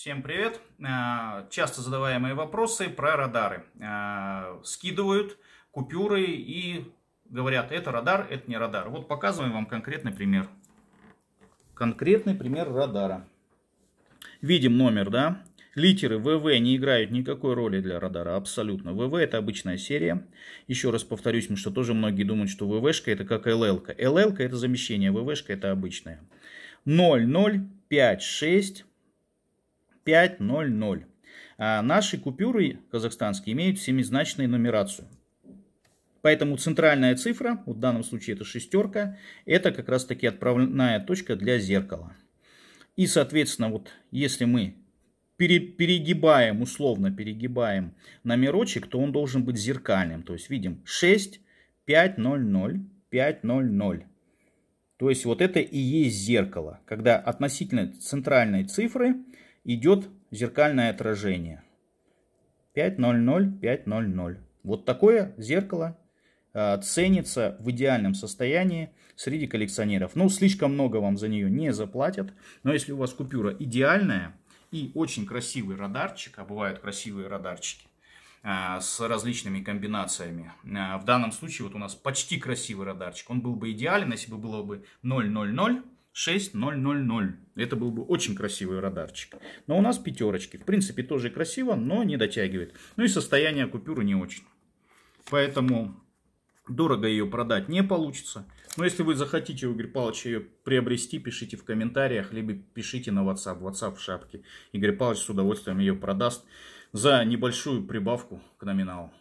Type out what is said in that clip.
Всем привет! Э, часто задаваемые вопросы про радары. Э, скидывают купюры и говорят, это радар, это не радар. Вот показываем вам конкретный пример. Конкретный пример радара. Видим номер, да? Литеры ВВ не играют никакой роли для радара, абсолютно. ВВ это обычная серия. Еще раз повторюсь, что тоже многие думают, что ВВшка это как ЛЛ. -ка. ЛЛ это замещение, ВВшка это обычная. 0, 0, 5, 6, 500. А наши купюры казахстанские имеют семизначную нумерацию. Поэтому центральная цифра, в данном случае это шестерка, это как раз таки отправная точка для зеркала. И, соответственно, вот если мы перегибаем, условно перегибаем номерочек, то он должен быть зеркальным. То есть видим 6, 5, 0, 0, 5, 0, 0. То есть вот это и есть зеркало, когда относительно центральной цифры идет зеркальное отражение. 5.00, 5.00. Вот такое зеркало а, ценится в идеальном состоянии среди коллекционеров. Ну, слишком много вам за нее не заплатят. Но если у вас купюра идеальная и очень красивый радарчик, а бывают красивые радарчики, а, с различными комбинациями. А, в данном случае вот у нас почти красивый радарчик. Он был бы идеален, если бы было бы 000, 6000. Это был бы очень красивый радарчик. Но у нас пятерочки. В принципе, тоже красиво, но не дотягивает. Ну и состояние купюры не очень. Поэтому дорого ее продать не получится. Но если вы захотите, Игорь Павлович, ее приобрести, пишите в комментариях, либо пишите на WhatsApp, WhatsApp в шапке. Игорь Павлович с удовольствием ее продаст за небольшую прибавку к номиналу.